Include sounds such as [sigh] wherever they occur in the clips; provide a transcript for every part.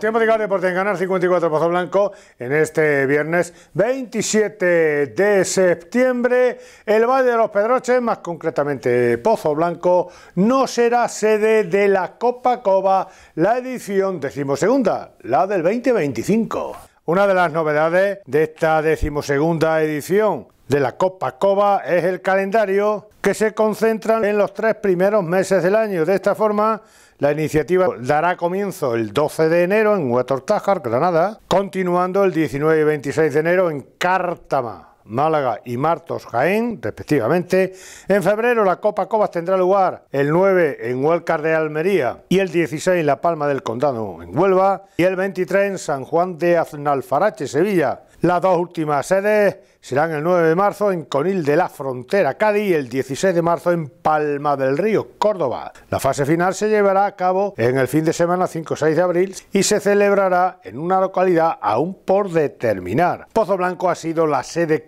tiempo de Gare en Ganar 54 Pozo Blanco en este viernes 27 de septiembre. El Valle de los Pedroches, más concretamente Pozo Blanco, no será sede de la Copa Cova, la edición decimosegunda, la del 2025. Una de las novedades de esta decimosegunda edición de la Copa Cova es el calendario que se concentra en los tres primeros meses del año. De esta forma la iniciativa dará comienzo el 12 de enero en Huatortájar, Granada, continuando el 19 y 26 de enero en Cártama. Málaga y Martos Jaén, respectivamente. En febrero la Copa Cobas tendrá lugar el 9 en Huelca de Almería y el 16 en La Palma del Condado en Huelva y el 23 en San Juan de Aznalfarache, Sevilla. Las dos últimas sedes serán el 9 de marzo en Conil de la Frontera, Cádiz, y el 16 de marzo en Palma del Río, Córdoba. La fase final se llevará a cabo en el fin de semana 5-6 de abril y se celebrará en una localidad aún por determinar. Pozo Blanco ha sido la sede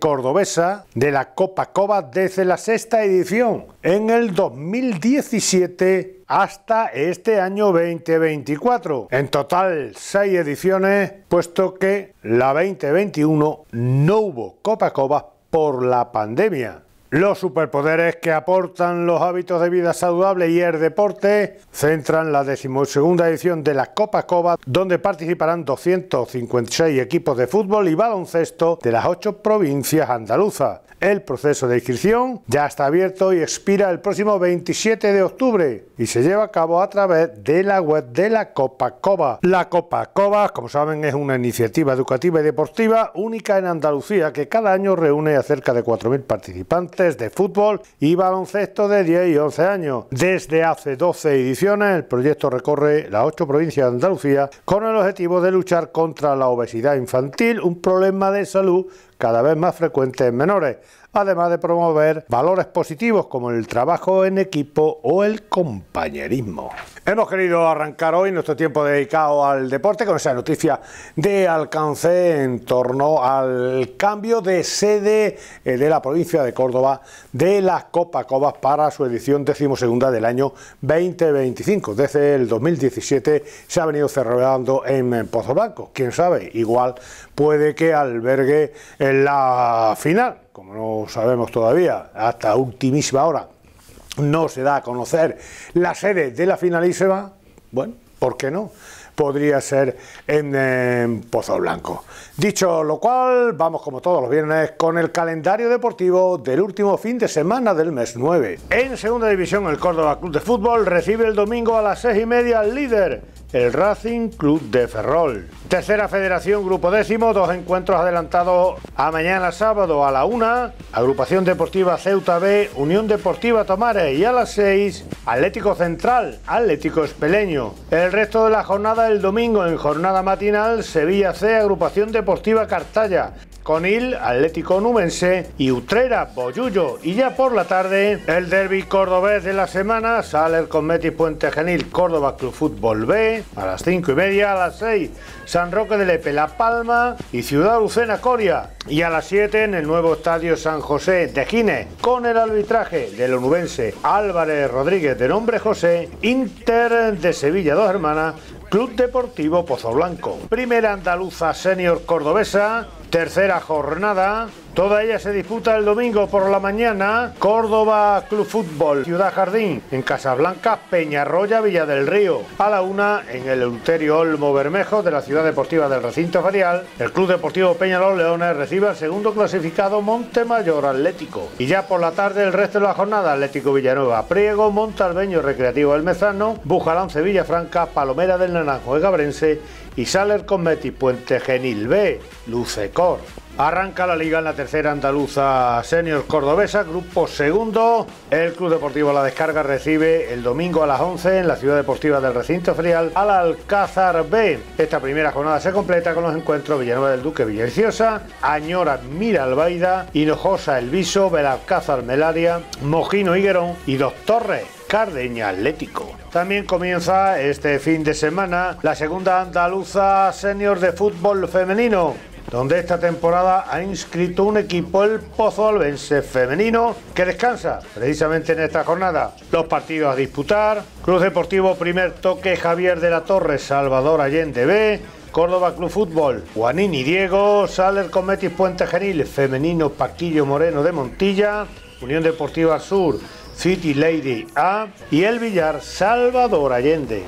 de la Copa Coba desde la sexta edición en el 2017 hasta este año 2024. En total, seis ediciones, puesto que la 2021 no hubo Copa Coba por la pandemia. Los superpoderes que aportan los hábitos de vida saludable y el deporte centran la decimosegunda edición de la Copa Coba, donde participarán 256 equipos de fútbol y baloncesto de las ocho provincias andaluzas. El proceso de inscripción ya está abierto y expira el próximo 27 de octubre y se lleva a cabo a través de la web de la Copa Coba. La Copa Coba, como saben, es una iniciativa educativa y deportiva única en Andalucía que cada año reúne a cerca de 4.000 participantes de fútbol y baloncesto de 10 y 11 años. Desde hace 12 ediciones, el proyecto recorre las 8 provincias de Andalucía con el objetivo de luchar contra la obesidad infantil, un problema de salud cada vez más frecuente en menores además de promover valores positivos como el trabajo en equipo o el compañerismo. Hemos querido arrancar hoy nuestro tiempo dedicado al deporte con esa noticia de alcance en torno al cambio de sede eh, de la provincia de Córdoba de las Copa Cobas para su edición decimosegunda del año 2025. Desde el 2017 se ha venido cerrando en Pozo Blanco. Quién sabe, igual puede que albergue en la final como no sabemos todavía, hasta ultimísima hora, no se da a conocer la sede de la finalísima, bueno, ¿por qué no? Podría ser en, Pozo Blanco. Dicho lo cual, vamos como todos los viernes con el calendario deportivo del último fin de semana del mes 9. En segunda división, el Córdoba Club de Fútbol recibe el domingo a las 6 y media al líder, el Racing Club de Ferrol. Tercera Federación, grupo décimo, dos encuentros adelantados a mañana sábado a la una. Agrupación Deportiva Ceuta B, Unión Deportiva Tomares y a las seis, Atlético Central, Atlético Espeleño. El resto de la jornada el domingo en jornada matinal, Sevilla C, Agrupación Deportiva Cartalla, Conil, Atlético Numense y Utrera, Boyullo. Y ya por la tarde, el derby cordobés de la semana, Sale el Meti Puente Genil, Córdoba Club Fútbol B, a las 5 y media, a las 6, San Roque de Lepe, La Palma y Ciudad Lucena, Coria. Y a las 7 en el nuevo estadio San José de Gine, con el arbitraje del onubense Álvarez Rodríguez, de nombre José, Inter de Sevilla, dos hermanas, Club Deportivo Pozoblanco, Primera andaluza senior cordobesa, tercera jornada, Toda ella se disputa el domingo por la mañana. Córdoba Club Fútbol, Ciudad Jardín, en Casablanca, Peñarroya, Villa del Río. A la una, en el Euterio Olmo Bermejo de la Ciudad Deportiva del Recinto Ferial, el Club Deportivo Peñarol Leones recibe al segundo clasificado Montemayor Atlético. Y ya por la tarde, el resto de la jornada, Atlético Villanueva, Priego, Montalbeño Recreativo El Mezano, Bujalán Sevilla Franca, Palomera del Naranjo de Gabrense y Saler Cometi Puente Genil B, Lucecor. Arranca la liga en la tercera andaluza senior cordobesa, grupo segundo. El Club Deportivo La Descarga recibe el domingo a las 11 en la ciudad deportiva del recinto ferial al Alcázar B. Esta primera jornada se completa con los encuentros Villanueva del Duque Villerciosa, Añora Albaida, Hinojosa Elviso, Belalcázar Melaria, Mojino Higuerón y Dos Torres. Cardeña Atlético. También comienza este fin de semana la segunda andaluza senior de fútbol femenino donde esta temporada ha inscrito un equipo, el vence femenino, que descansa precisamente en esta jornada. Los partidos a disputar, Cruz Deportivo primer toque, Javier de la Torre, Salvador Allende B, Córdoba Club Fútbol, Juanini Diego, Saler Cometis Puente Genil, Femenino Paquillo Moreno de Montilla, Unión Deportiva Sur, City Lady A y el Villar Salvador Allende.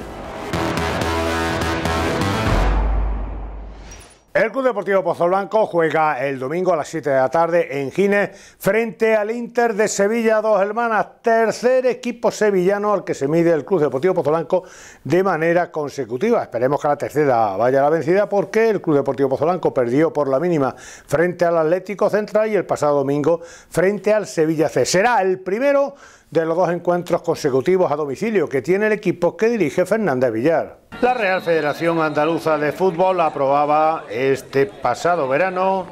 El Club Deportivo Pozoblanco juega el domingo a las 7 de la tarde en Gine frente al Inter de Sevilla Dos Hermanas, tercer equipo sevillano al que se mide el Club Deportivo Pozoblanco de manera consecutiva. Esperemos que la tercera vaya a la vencida porque el Club Deportivo Pozo perdió por la mínima frente al Atlético Central y el pasado domingo frente al Sevilla C. Será el primero de los dos encuentros consecutivos a domicilio que tiene el equipo que dirige Fernández Villar. La Real Federación Andaluza de Fútbol aprobaba este pasado verano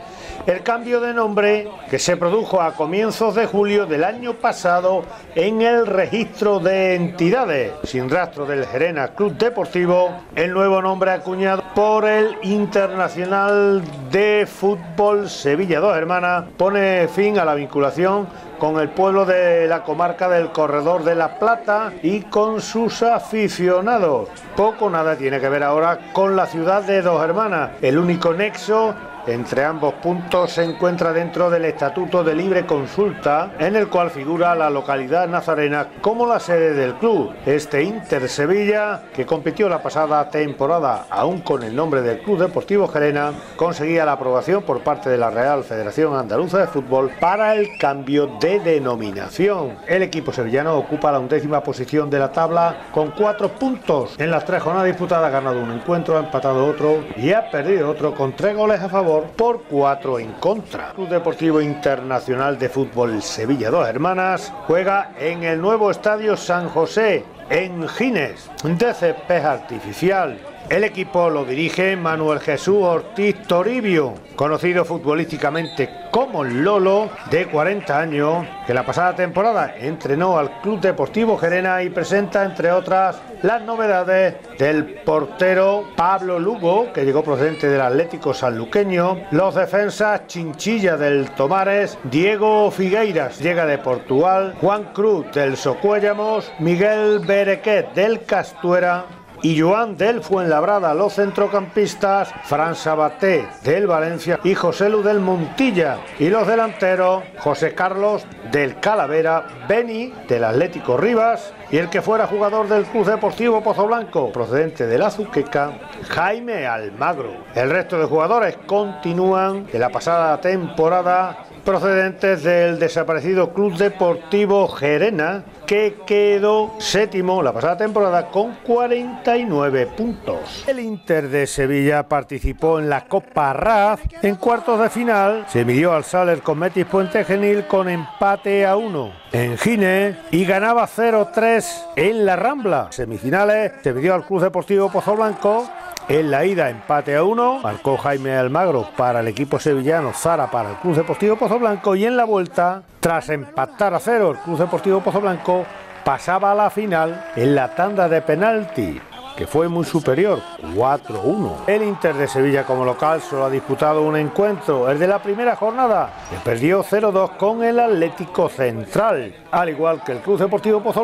el cambio de nombre que se produjo a comienzos de julio del año pasado en el registro de entidades. Sin rastro del Gerena Club Deportivo, el nuevo nombre acuñado por el Internacional de Fútbol Sevilla Dos Hermanas pone fin a la vinculación con el pueblo de la comarca del Corredor de la Plata y con sus aficionados. Poco nada tiene que ver ahora con la ciudad de Dos Hermanas. El único nexo entre ambos puntos se encuentra dentro del Estatuto de Libre Consulta, en el cual figura la localidad nazarena como la sede del club. Este Inter Sevilla, que compitió la pasada temporada aún con el nombre del Club Deportivo Gerena, conseguía la aprobación por parte de la Real Federación Andaluza de Fútbol para el cambio de denominación. El equipo sevillano ocupa la undécima posición de la tabla con cuatro puntos. En las tres jornadas disputadas ha ganado un encuentro, ha empatado otro y ha perdido otro con tres goles a favor por cuatro en contra. Club Deportivo Internacional de Fútbol Sevilla Dos Hermanas juega en el nuevo estadio San José, en Gines. De césped artificial, el equipo lo dirige Manuel Jesús Ortiz Toribio, conocido futbolísticamente como Lolo, de 40 años, que la pasada temporada entrenó al Club Deportivo Gerena y presenta, entre otras, las novedades del portero Pablo Lugo, que llegó procedente del Atlético Sanluqueño, los defensas Chinchilla del Tomares, Diego Figueiras, llega de Portugal, Juan Cruz del Socuéllamos, Miguel Berequet del Castuera, y Joan del Fuenlabrada, los centrocampistas, Fran Sabaté del Valencia y José Lu del Montilla y los delanteros José Carlos del Calavera, Beni del Atlético Rivas y el que fuera jugador del Club Deportivo Pozo Blanco, procedente de la Zuqueca, Jaime Almagro. El resto de jugadores continúan de la pasada temporada procedentes del desaparecido Club Deportivo Gerena, que quedó séptimo la pasada temporada con 49 puntos. El Inter de Sevilla participó en la Copa RAF. En cuartos de final se midió al Saler con Metis Puente Genil con empate a 1 en Gine y ganaba 0-3 en la Rambla. Semifinales se midió al Club Deportivo Pozo Blanco en la ida, empate a uno, marcó Jaime Almagro para el equipo sevillano, Zara para el Club Deportivo Pozo Blanco y en la vuelta, tras empatar a cero el Club Deportivo Pozo Blanco, pasaba a la final en la tanda de penalti que fue muy superior, 4-1. El Inter de Sevilla como local solo ha disputado un encuentro, el de la primera jornada, que perdió 0-2 con el Atlético Central. Al igual que el Club Deportivo Pozo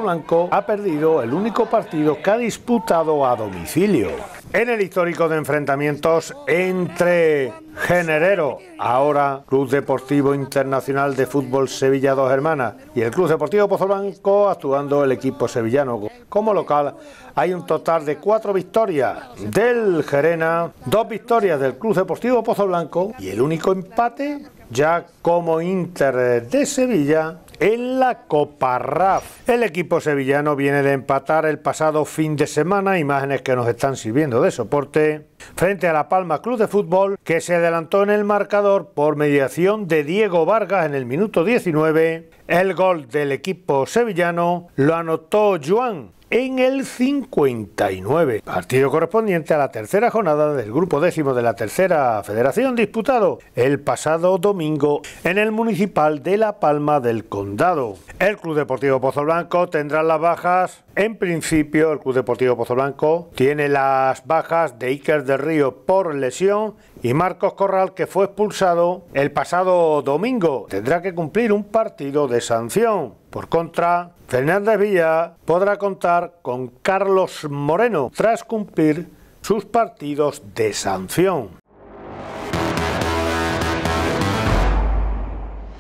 ha perdido el único partido que ha disputado a domicilio. En el histórico de enfrentamientos entre Generero, ahora Club Deportivo Internacional de Fútbol Sevilla Dos Hermanas y el Club Deportivo Pozoblanco actuando el equipo sevillano. Como local hay un total de cuatro victorias del Gerena, dos victorias del Club Deportivo Pozo y el único empate ya como Inter de Sevilla en la Copa RAF. El equipo sevillano viene de empatar el pasado fin de semana, imágenes que nos están sirviendo de soporte frente a La Palma Club de Fútbol, que se adelantó en el marcador por mediación de Diego Vargas en el minuto 19. El gol del equipo sevillano lo anotó Juan en el 59, partido correspondiente a la tercera jornada del grupo décimo de la tercera federación disputado el pasado domingo en el municipal de La Palma del Condado. El Club Deportivo Pozo Blanco tendrá las bajas, en principio el Club Deportivo Pozo Blanco tiene las bajas de Iker del Río por lesión y Marcos Corral que fue expulsado el pasado domingo. Tendrá que cumplir un partido de sanción. Por contra, Fernández Villa podrá contar con Carlos Moreno tras cumplir sus partidos de sanción.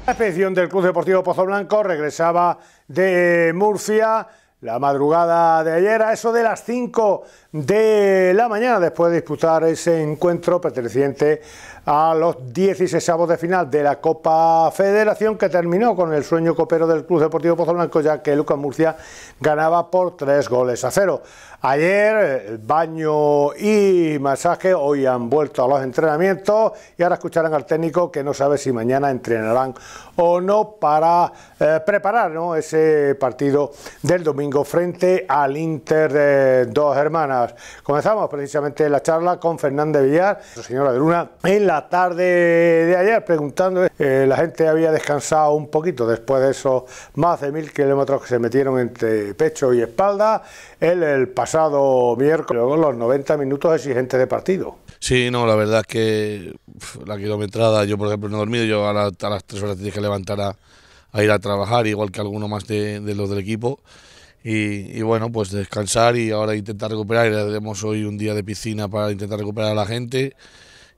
La expedición del Club Deportivo Pozo Blanco regresaba de Murcia la madrugada de ayer, a eso de las 5 de la mañana, después de disputar ese encuentro perteneciente a los 16 de final de la Copa Federación, que terminó con el sueño copero del Club Deportivo Pozo ya que Lucas Murcia ganaba por 3 goles a 0. Ayer eh, baño y masaje, hoy han vuelto a los entrenamientos y ahora escucharán al técnico que no sabe si mañana entrenarán o no para eh, preparar ese partido del domingo frente al Inter de Dos Hermanas. Comenzamos precisamente la charla con Fernández Villar, señora de Luna, en la tarde de ayer preguntando, eh, la gente había descansado un poquito después de esos más de mil kilómetros que se metieron entre pecho y espalda él el pasado miércoles, luego los 90 minutos exigentes de partido. Sí, no, la verdad es que la kilometrada, yo por ejemplo no he dormido, yo a, las 3 horas tienes que levantar a, ir a trabajar, igual que alguno más de, los del equipo. Y, bueno, pues descansar y ahora intentar recuperar. Y hoy un día de piscina para intentar recuperar a la gente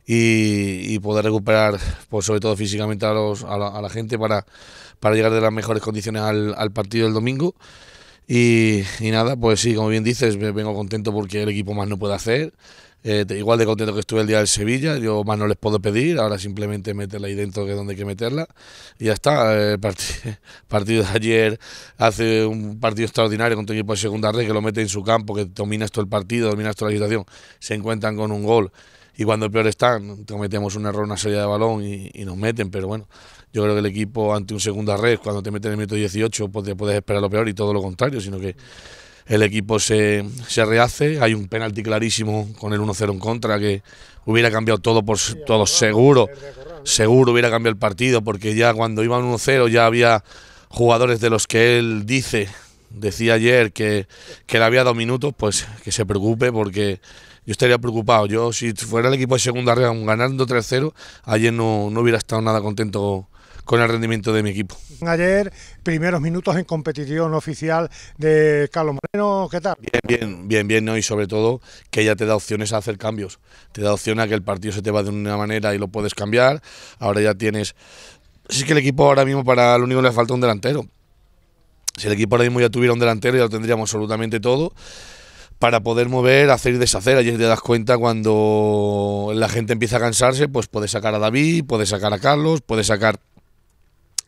y, poder recuperar, pues sobre todo físicamente a, los, la, gente para, para llegar de las mejores condiciones al, al partido del domingo. Y, y, nada, pues sí, como bien dices, vengo contento porque el equipo más no puede hacer. Eh, igual de contento que estuve el día del Sevilla, yo más no les puedo pedir, ahora simplemente meterla ahí dentro que es donde hay que meterla. Y ya está, el partido, [laughs] partido de ayer hace un partido extraordinario contra un equipo de segunda red que lo mete en su campo, que domina todo el partido, domina toda la situación, se encuentran con un gol y cuando peor están, cometemos un error, una salida de balón y, y nos meten, pero bueno, yo creo que el equipo ante un segunda red, cuando te meten en el minuto 18, pues puedes esperar lo peor y todo lo contrario, sino que el equipo se, se rehace. Hay un penalti clarísimo con el 1-0 en contra que hubiera cambiado todo por todo seguro. Seguro hubiera cambiado el partido porque ya cuando iban 1-0 ya había jugadores de los que él dice, decía ayer que, que le había dado minutos, pues que se preocupe porque yo estaría preocupado. Yo si fuera el equipo de segunda red ganando 3-0, ayer no, no hubiera estado nada contento con el rendimiento de mi equipo. Ayer, primeros minutos en competición oficial de Carlos Moreno, ¿qué tal? Bien, bien, bien, bien, y sobre todo que ya te da opciones a hacer cambios, te da opción a que el partido se te va de una manera y lo puedes cambiar, ahora ya tienes... Sí que el equipo ahora mismo para lo único le falta un delantero. Si el equipo ahora mismo ya tuviera un delantero ya lo tendríamos absolutamente todo para poder mover, hacer y deshacer. Ayer te das cuenta cuando la gente empieza a cansarse, pues puedes sacar a David, puedes sacar a Carlos, puedes sacar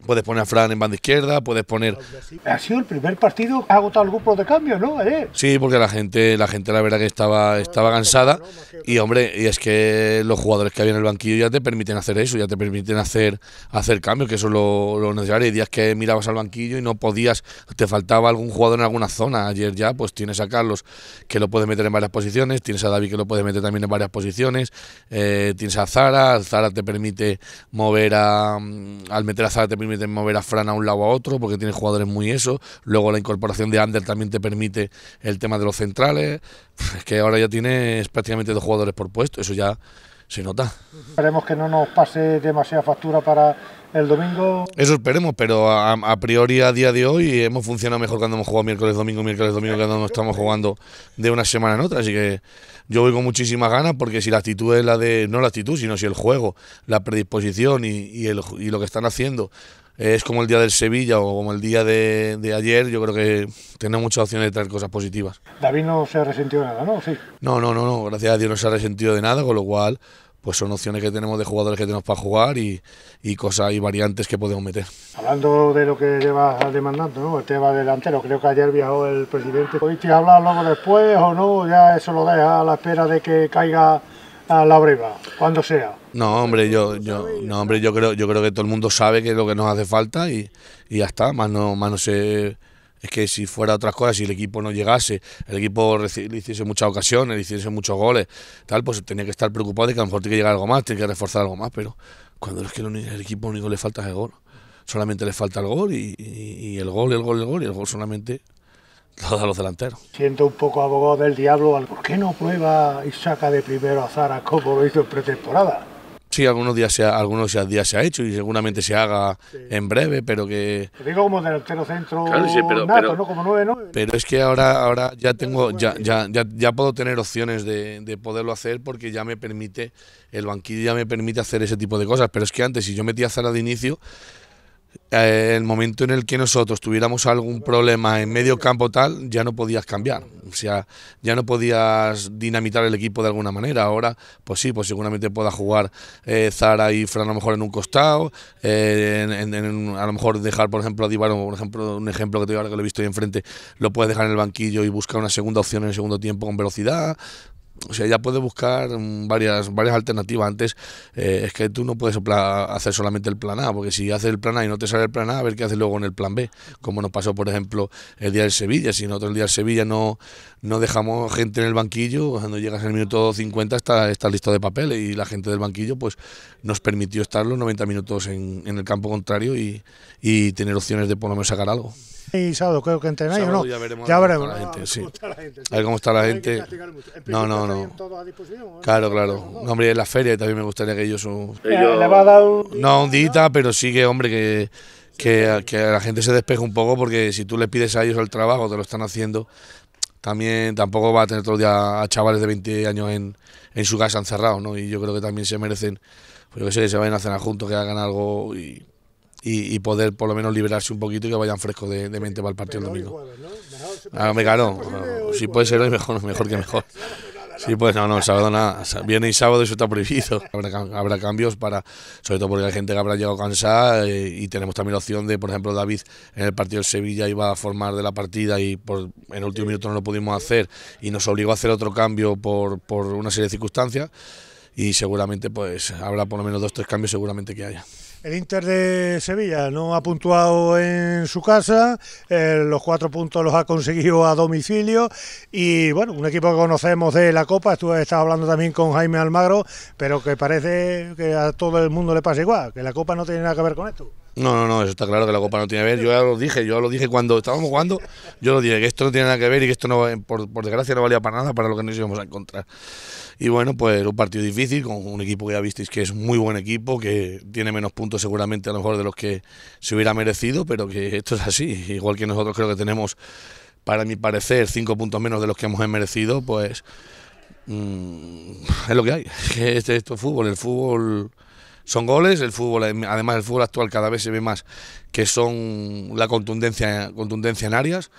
Puedes poner a Fran en banda izquierda, puedes poner. Ha sido el primer partido que ha agotado el grupo de cambio, ¿no? Sí, porque la gente, la gente la verdad que estaba, estaba cansada. Y hombre, y es que los jugadores que había en el banquillo ya te permiten hacer eso, ya te permiten hacer, hacer cambios, que eso es lo, lo necesario. Hay días que mirabas al banquillo y no podías, te faltaba algún jugador en alguna zona. Ayer ya, pues tienes a Carlos que lo puedes meter en varias posiciones, tienes a David que lo puedes meter también en varias posiciones, eh, tienes a Zara, Zara te permite mover a. Mm, al meter a Zara te permite de mover a Fran a un lado a otro porque tiene jugadores muy eso. Luego la incorporación de Ander también te permite el tema de los centrales. Es que ahora ya tienes prácticamente dos jugadores por puesto, eso ya se nota. Esperemos que no nos pase demasiada factura para el domingo. Eso esperemos, pero a, priori a día de hoy hemos funcionado mejor cuando hemos jugado miércoles, domingo, miércoles, domingo, que cuando estamos jugando de una semana en otra. Así que yo voy con muchísimas ganas porque si la actitud es la de, no la actitud, sino si el juego, la predisposición y, y lo que están haciendo es como el día del Sevilla o como el día de, ayer, yo creo que tenemos muchas opciones de traer cosas positivas. David no se ha resentido de nada, ¿no? ¿Sí? No, no, no, gracias a Dios no se ha resentido de nada, con lo cual pues son opciones que tenemos de jugadores que tenemos para jugar y, cosas y variantes que podemos meter. Hablando de lo que llevas demandando, ¿no? el tema delantero, creo que ayer viajó el presidente. ¿Pudiste hablar luego después o no? Ya eso lo deja a la espera de que caiga a la breva, cuando sea. No, hombre, yo, yo, no, hombre, yo creo, yo creo que todo el mundo sabe que es lo que nos hace falta y, y ya está, más no, más no sé. Es que si fuera otras cosas, si el equipo no llegase, el equipo hiciese muchas ocasiones, le hiciese muchos goles, tal, pues tenía que estar preocupado de que a lo mejor tiene que llegar algo más, tiene que reforzar algo más, pero cuando es que el, equipo único le falta es el gol. Solamente le falta el gol y, y, y el gol, el gol, el gol, y el gol solamente todos los delanteros. Siento un poco abogado del diablo por qué no prueba y saca de primero a Zara como lo hizo en pretemporada. Sí, algunos días se ha, algunos días se ha hecho y seguramente se haga en breve, pero que digo como delantero centro claro, sí, pero, pero, es que ahora ahora ya tengo eh. ya ya ya, puedo tener opciones de, de, poderlo hacer porque ya me permite el banquillo ya me permite hacer ese tipo de cosas, pero es que antes si yo metía a Zara de inicio eh, el momento en el que nosotros tuviéramos algún problema en medio campo tal, ya no podías cambiar, o sea, ya no podías dinamitar el equipo de alguna manera. Ahora, pues sí, pues seguramente pueda jugar eh, Zara y Fran a lo mejor en un costado, eh, en, a lo mejor dejar, por ejemplo, a Divaro, por ejemplo, un ejemplo que te digo ahora que lo he visto ahí enfrente, lo puedes dejar en el banquillo y buscar una segunda opción en el segundo tiempo con velocidad o sea, ya puedes buscar mm, varias, varias alternativas. Antes eh, es que tú no puedes hacer solamente el plan A, porque si haces el plan A y no te sale el plan A, a ver qué haces luego en el plan B. Como nos pasó, por ejemplo, el día del Sevilla. Si nosotros el día de Sevilla no, no dejamos gente en el banquillo, cuando llegas en el minuto 50 está, está listo de papel y la gente del banquillo pues nos permitió estar los 90 minutos en, el campo contrario y, y tener opciones de ponerme lo sacar algo. Y sábado creo que entrenáis o no. Ya veremos. Ah, la gente, A ver cómo está la gente. No, no, no. ¿eh? Claro, claro. hombre, en la feria también me gustaría que ellos. un No, un dita, pero sí que, hombre, que. Que, la gente se despeje un poco porque si tú le pides a ellos el trabajo, te lo están haciendo, también tampoco va a tener todo el día a chavales de 20 años en, en su casa encerrados, ¿no? Y yo creo que también se merecen, pues yo qué sé, se vayan a cenar juntos, que hagan algo y y, poder por lo menos liberarse un poquito y que vayan frescos de, mente para el partido el domingo. ah, me ganó. si puede ser hoy mejor, mejor que mejor. [laughs] Sí, pues no, no, el sábado nada. Viene y sábado eso está prohibido. [laughs] Habrá, cambios para, sobre todo porque hay gente que habrá llegado cansada eh, y tenemos también la opción de, por ejemplo, David en el partido de Sevilla iba a formar de la partida y por, en el último minuto no lo pudimos hacer y nos obligó a hacer otro cambio por, una serie de circunstancias y seguramente pues habrá por lo menos dos o tres cambios seguramente que haya. El Inter de Sevilla no ha puntuado en su casa, eh, los cuatro puntos los ha conseguido a domicilio y bueno, un equipo que conocemos de la Copa, estuve estaba hablando también con Jaime Almagro, pero que parece que a todo el mundo le pasa igual, que la Copa no tiene nada que ver con esto. No, no, no, eso está claro que la copa no tiene que ver. Yo ya lo dije, yo ya lo dije cuando estábamos jugando, yo lo dije que esto no tiene nada que ver y que esto no, por, desgracia no valía para nada para lo que nos íbamos a encontrar. Y bueno, pues un partido difícil con un equipo que ya visteis que es muy buen equipo, que tiene menos puntos seguramente a lo mejor de los que se hubiera merecido, pero que esto es así. Igual que nosotros creo que tenemos, para mi parecer, cinco puntos menos de los que hemos merecido, pues mm, es lo que hay. [laughs] Este, esto es fútbol, el fútbol son goles, el fútbol, eh, además el fútbol actual cada vez se ve más que son la contundencia, contundencia en áreas.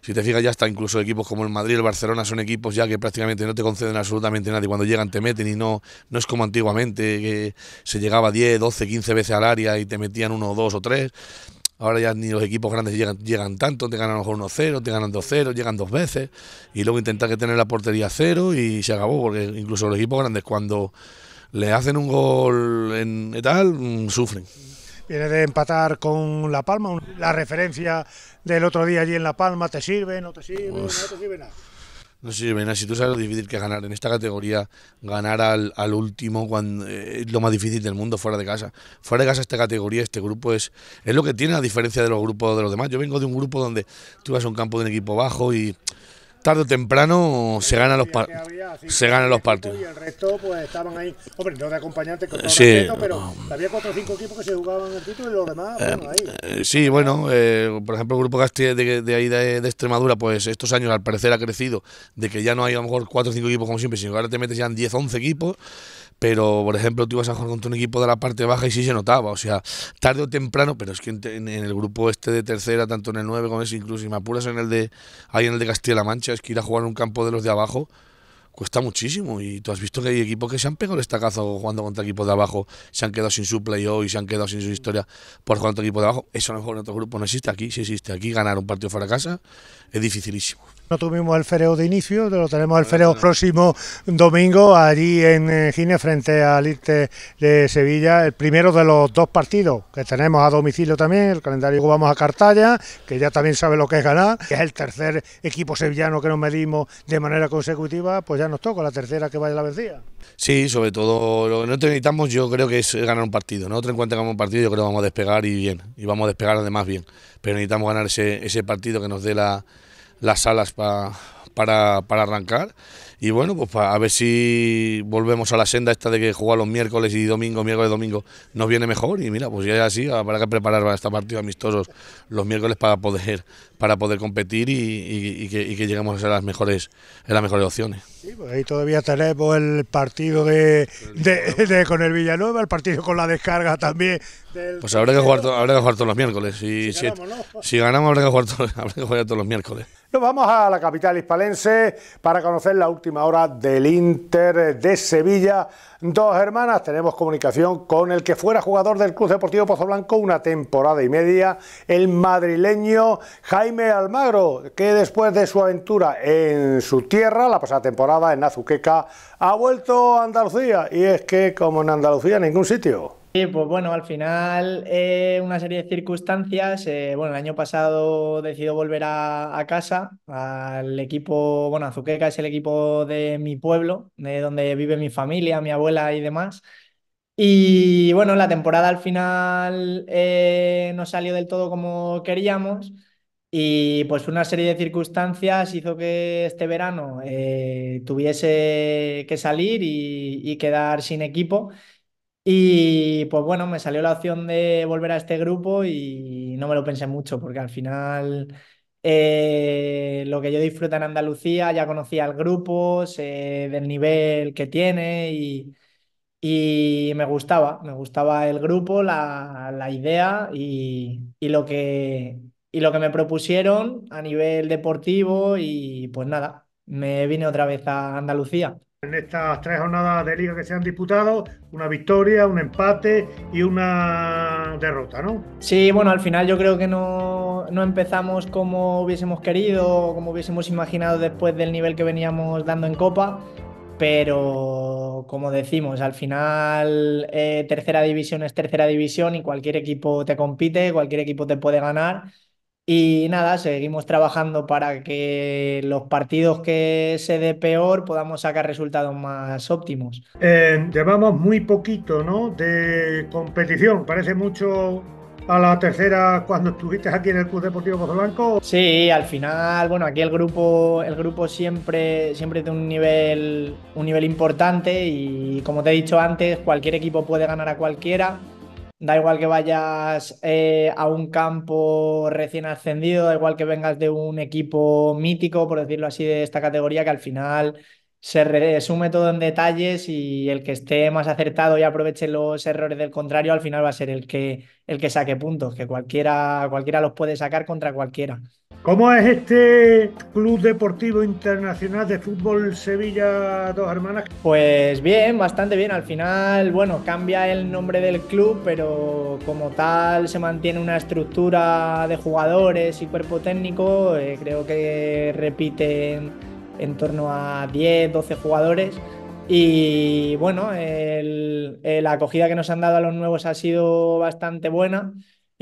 Si te fijas, ya está incluso equipos como el Madrid, el Barcelona, son equipos ya que prácticamente no te conceden absolutamente nada y cuando llegan te meten y no, no es como antiguamente que se llegaba 10, 12, 15 veces al área y te metían uno, dos o tres. Ahora ya ni los equipos grandes llegan, llegan tanto, te ganan a mejor 1-0, te ganan 2-0, llegan dos veces y luego intentas que tener la portería cero y se acabó, porque incluso los equipos grandes cuando le hacen un gol en y tal, mm, sufren. Viene de empatar con La Palma, la referencia del otro día allí en La Palma, ¿te sirve? ¿No te sirve? ¿No te sirve nada? No sirve nada, si tú sabes lo difícil que es ganar en esta categoría, ganar al, último cuando, eh, es lo más difícil del mundo fuera de casa. Fuera de casa esta categoría, este grupo es, es lo que tiene a diferencia de los grupos de los demás. Yo vengo de un grupo donde tú vas a un campo de un equipo bajo y tarde o temprano se ganan los, se ganan los partidos. Y el resto pues estaban ahí, hombre, no de acompañante con sí, respeto, pero había cuatro o cinco equipos que se jugaban el título y los demás, eh, bueno, ahí. Eh, sí, bueno, eh, por ejemplo, el grupo Castilla de, de ahí de, Extremadura, pues estos años al parecer ha crecido, de que ya no hay a lo mejor cuatro o cinco equipos como siempre, sino que ahora te metes ya en 10, 11 equipos. Pero, por ejemplo, tú ibas a jugar contra un equipo de la parte baja y sí se notaba. O sea, tarde o temprano, pero es que en, el grupo este de tercera, tanto en el 9 como en ese, incluso si me apuras en el de, ahí en el de Castilla-La Mancha, es que ir a jugar en un campo de los de abajo cuesta muchísimo. Y tú has visto que hay equipos que se han pegado el estacazo jugando contra equipos de abajo, se han quedado sin su playo y se han quedado sin su historia por jugar contra equipos de abajo. Eso a lo mejor en otro grupo no existe. Aquí sí existe. Aquí ganar un partido fuera de casa es dificilísimo. No tuvimos el fereo de inicio, lo tenemos el fereo próximo domingo allí en eh, Gine frente al IRTE de Sevilla, el primero de los dos partidos que tenemos a domicilio también, el calendario vamos a Cartaya, que ya también sabe lo que es ganar, que es el tercer equipo sevillano que nos medimos de manera consecutiva, pues ya nos toca la tercera que vaya la vencida. Sí, sobre todo lo que nosotros necesitamos yo creo que es ganar un partido, ¿no? nosotros en cuanto ganamos un partido yo creo que vamos a despegar y bien, y vamos a despegar además bien, pero necesitamos ganar ese partido que nos dé la las alas para, para arrancar y bueno, pues a ver si volvemos a la senda esta de que jugar los miércoles y domingo, miércoles, domingo, nos viene mejor. Y mira, pues ya así, habrá que preparar para esta partido amistosos los miércoles para poder, para poder competir y, que, lleguemos a las mejores, las mejores opciones. Sí, pues ahí todavía tenemos el partido de, con el Villanueva, el partido con la descarga también. Del pues habrá que, jugar, todos los miércoles. Y, si, ganamos, que jugar, [laughs] habrá que jugar todos los miércoles. Nos vamos a la capital hispalense para conocer la última hora del Inter de Sevilla. Dos hermanas, tenemos comunicación con el que fuera jugador del Club Deportivo Pozo Blanco una temporada y media, el madrileño Jaime Almagro, que después de su aventura en su tierra, la pasada temporada en Azuqueca, ha vuelto a Andalucía. Y es que como en Andalucía, ningún sitio. Sí, pues bueno, al final eh, una serie de circunstancias. Eh, bueno, el año pasado decido volver a, casa, al equipo, bueno, Azuqueca es el equipo de mi pueblo, de donde vive mi familia, mi abuela y demás. Y bueno, la temporada al final eh, no salió del todo como queríamos y pues una serie de circunstancias hizo que este verano tuviese que salir y quedar sin equipo. Y pues bueno, me salió la opción de volver a este grupo y no me lo pensé mucho porque al final eh, lo que yo disfruto en Andalucía ya conocía el grupo, sé del nivel que tiene y, me gustaba, me gustaba el grupo, la, idea y lo que me propusieron a nivel deportivo y pues nada, me vine otra vez a Andalucía en estas tres jornadas de liga que se han disputado, una victoria, un empate y una derrota, ¿no? Sí, bueno, al final yo creo que no, empezamos como hubiésemos querido, como hubiésemos imaginado después del nivel que veníamos dando en Copa, pero como decimos, al final eh, tercera división es tercera división y cualquier equipo te compite, cualquier equipo te puede ganar. Y nada, seguimos trabajando para que los partidos que se dé peor podamos sacar resultados más óptimos. Eh, llevamos muy poquito ¿no? de competición, parece mucho a la tercera cuando estuviste aquí en el Club Deportivo Pozo Sí, al final, bueno, aquí el grupo, el grupo siempre, siempre tiene un nivel, un nivel importante y como te he dicho antes, cualquier equipo puede ganar a cualquiera. Da igual que vayas eh, a un campo recién ascendido, da igual que vengas de un equipo mítico, por decirlo así, de esta categoría, que al final se resume todo en detalles y el que esté más acertado y aproveche los errores del contrario, al final va a ser el que, el que saque puntos, que cualquiera, cualquiera los puede sacar contra cualquiera. ¿Cómo es este Club Deportivo Internacional de Fútbol Sevilla Dos Hermanas? Pues bien, bastante bien. Al final, bueno, cambia el nombre del club, pero como tal se mantiene una estructura de jugadores y cuerpo técnico. Eh, creo que repiten en torno a 10, 12 jugadores. Y bueno, eh, la acogida que nos han dado a los nuevos ha sido bastante buena.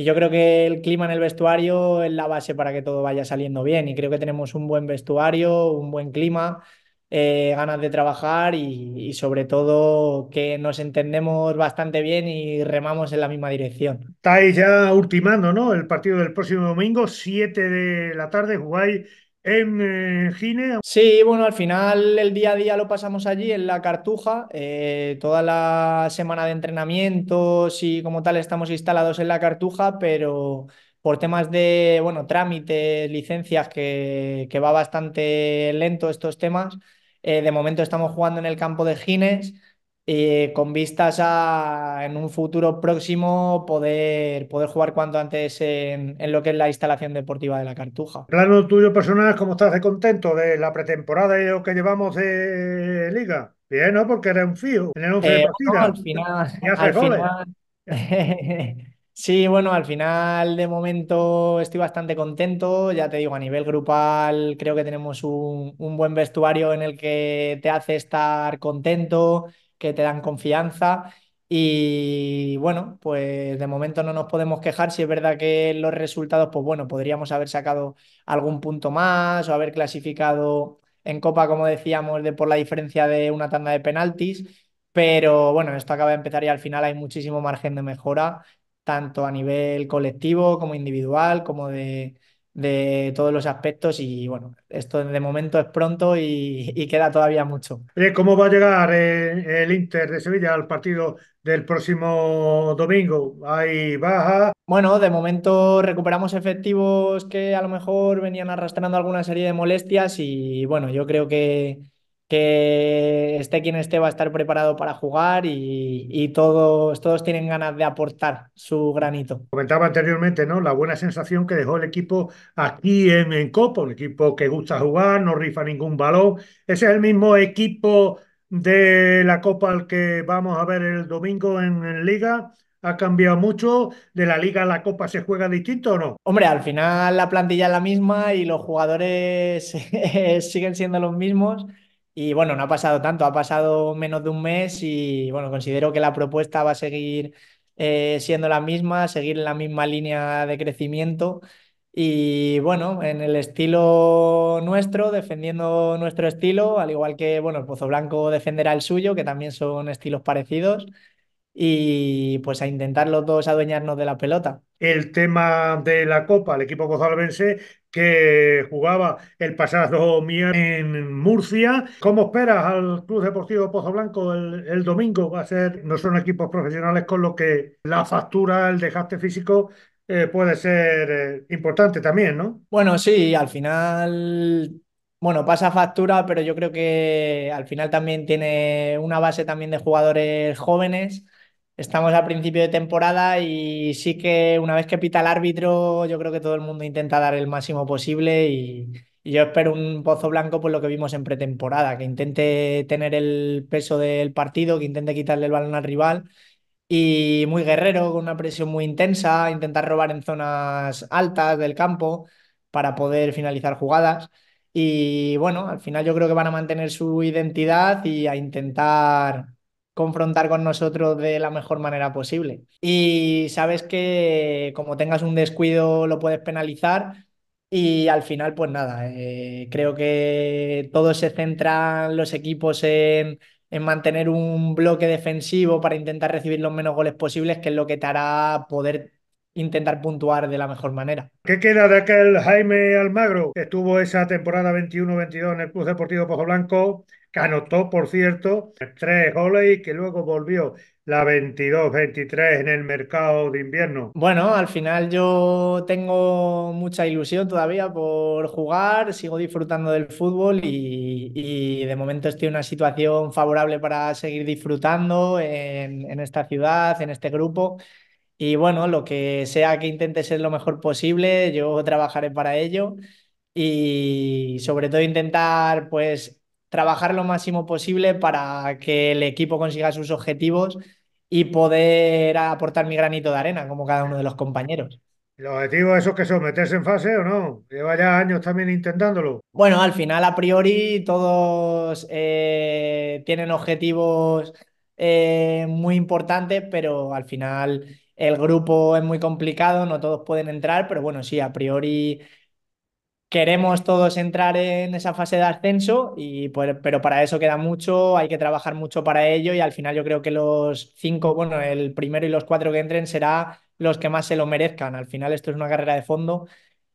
Y yo creo que el clima en el vestuario es la base para que todo vaya saliendo bien. Y creo que tenemos un buen vestuario, un buen clima, eh, ganas de trabajar y, sobre todo que nos entendemos bastante bien y remamos en la misma dirección. Estáis ya ultimando, ¿no? El partido del próximo domingo, 7 de la tarde, jugáis en eh, Gine. Sí, bueno, al final el día a día lo pasamos allí en la Cartuja. Eh, toda la semana de entrenamientos y como tal estamos instalados en la Cartuja, pero por temas de, bueno, trámites, licencias, que, va bastante lento estos temas, eh, de momento estamos jugando en el campo de Gines con vistas a en un futuro próximo poder, poder jugar cuanto antes en, lo que es la instalación deportiva de la Cartuja. Plano tuyo personal, ¿cómo estás de contento de la pretemporada y lo que llevamos de liga? Bien, ¿no? Porque era un fío, eh, al final, [laughs] Sí, bueno, al final de momento estoy bastante contento. Ya te digo, a nivel grupal creo que tenemos un, un buen vestuario en el que te hace estar contento que te dan confianza. Y bueno, pues de momento no nos podemos quejar. Si es verdad que los resultados, pues bueno, podríamos haber sacado algún punto más o haber clasificado en Copa, como decíamos, de por la diferencia de una tanda de penaltis. Pero bueno, esto acaba de empezar y al final hay muchísimo margen de mejora, tanto a nivel colectivo como individual, como de, de todos los aspectos y bueno, esto de momento es pronto y, queda todavía mucho. ¿Cómo va a llegar eh, el Inter de Sevilla al partido del próximo domingo? ¿Hay baja? Bueno, de momento recuperamos efectivos que a lo mejor venían arrastrando alguna serie de molestias y bueno, yo creo que que esté quien esté va a estar preparado para jugar y, todos, todos tienen ganas de aportar su granito. Comentaba anteriormente, ¿no? La buena sensación que dejó el equipo aquí en, Copa, un equipo que gusta jugar, no rifa ningún balón. Ese es el mismo equipo de la Copa al que vamos a ver el domingo en, en Liga ha cambiado mucho? ¿De la liga a la copa se juega distinto o no? Hombre, al final la plantilla es la misma y los jugadores [laughs] siguen siendo los mismos. Y bueno, no ha pasado tanto, ha pasado menos de un mes y bueno, considero que la propuesta va a seguir eh, siendo la misma, seguir en la misma línea de crecimiento y bueno, en el estilo nuestro, defendiendo nuestro estilo, al igual que bueno, el Pozo Blanco defenderá el suyo, que también son estilos parecidos y pues a intentar los dos adueñarnos de la pelota. El tema de la Copa, el equipo gozalbense que jugaba el pasado miércoles en Murcia. ¿Cómo esperas al Club Deportivo Pozo Blanco el, domingo? Va a ser, no son equipos profesionales con lo que la factura, el desgaste físico eh, puede ser eh, importante también, ¿no? Bueno, sí, al final bueno, pasa factura, pero yo creo que al final también tiene una base también de jugadores jóvenes estamos a principio de temporada y sí que una vez que pita el árbitro, yo creo que todo el mundo intenta dar el máximo posible y, yo espero un Pozo Blanco por lo que vimos en pretemporada, que intente tener el peso del partido, que intente quitarle el balón al rival y muy guerrero, con una presión muy intensa, intentar robar en zonas altas del campo para poder finalizar jugadas. Y bueno, al final yo creo que van a mantener su identidad y a intentar confrontar con nosotros de la mejor manera posible. Y sabes que como tengas un descuido lo puedes penalizar y al final pues nada, eh, creo que todos se centran los equipos en, en mantener un bloque defensivo para intentar recibir los menos goles posibles, que es lo que te hará poder intentar puntuar de la mejor manera. ¿Qué queda de aquel Jaime Almagro estuvo esa temporada 21-22 en el Club Deportivo Pozo Blanco? que anotó, por cierto, tres goles y que luego volvió la 22-23 en el mercado de invierno. Bueno, al final yo tengo mucha ilusión todavía por jugar, sigo disfrutando del fútbol y, de momento estoy en una situación favorable para seguir disfrutando en, en esta ciudad, en este grupo. Y bueno, lo que sea que intente ser lo mejor posible, yo trabajaré para ello y sobre todo intentar pues trabajar lo máximo posible para que el equipo consiga sus objetivos y poder aportar mi granito de arena, como cada uno de los compañeros. ¿Los objetivos esos que son meterse en fase o no? Lleva ya años también intentándolo. Bueno, al final, a priori, todos eh, tienen objetivos eh, muy importantes, pero al final el grupo es muy complicado, no todos pueden entrar, pero bueno, sí, a priori queremos todos entrar en esa fase de ascenso, y pues, pero para eso queda mucho, hay que trabajar mucho para ello y al final yo creo que los cinco, bueno, el primero y los cuatro que entren será los que más se lo merezcan. Al final esto es una carrera de fondo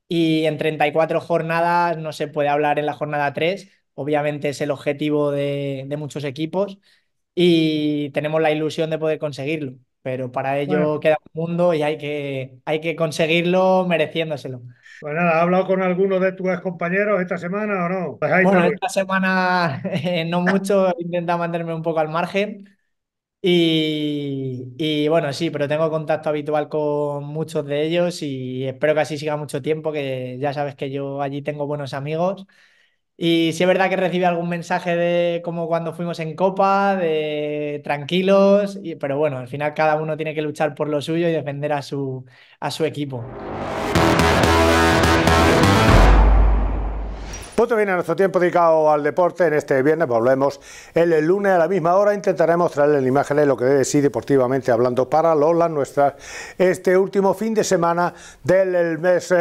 y en 34 jornadas no se puede hablar en la jornada 3, obviamente es el objetivo de muchos equipos y tenemos la ilusión de poder conseguirlo pero para ello queda un mundo y hay que, hay que conseguirlo mereciéndoselo. Pues nada, ¿has hablado con alguno de tus compañeros esta semana o no? Pues bueno, esta semana [laughs] eh, no mucho, he intentado mantenerme un poco al margen. Y, y, bueno, sí, pero tengo contacto habitual con muchos de ellos y espero que así siga mucho tiempo, que ya sabes que yo allí tengo buenos amigos y si es verdad que recibe algún mensaje de como cuando fuimos en Copa, de tranquilos, y, pero bueno, al final cada uno tiene que luchar por lo suyo y defender a su, a su equipo. Punto bien a nuestro tiempo dedicado al deporte en este viernes. Volvemos el lunes a la misma hora. Intentaremos traerle en de lo que debe decir deportivamente hablando para Lola, nuestra este último fin de semana del eh, mes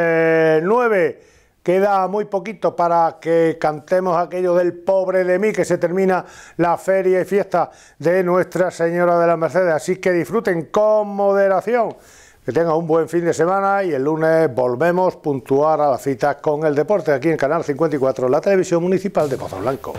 9. Eh, Queda muy poquito para que cantemos aquello del pobre de mí, que se termina la feria y fiesta de Nuestra Señora de la Mercedes. Así que disfruten con moderación. Que tengan un buen fin de semana y el lunes volvemos puntuar a la cita con el deporte aquí en Canal 54, la televisión municipal de Pozo Blanco.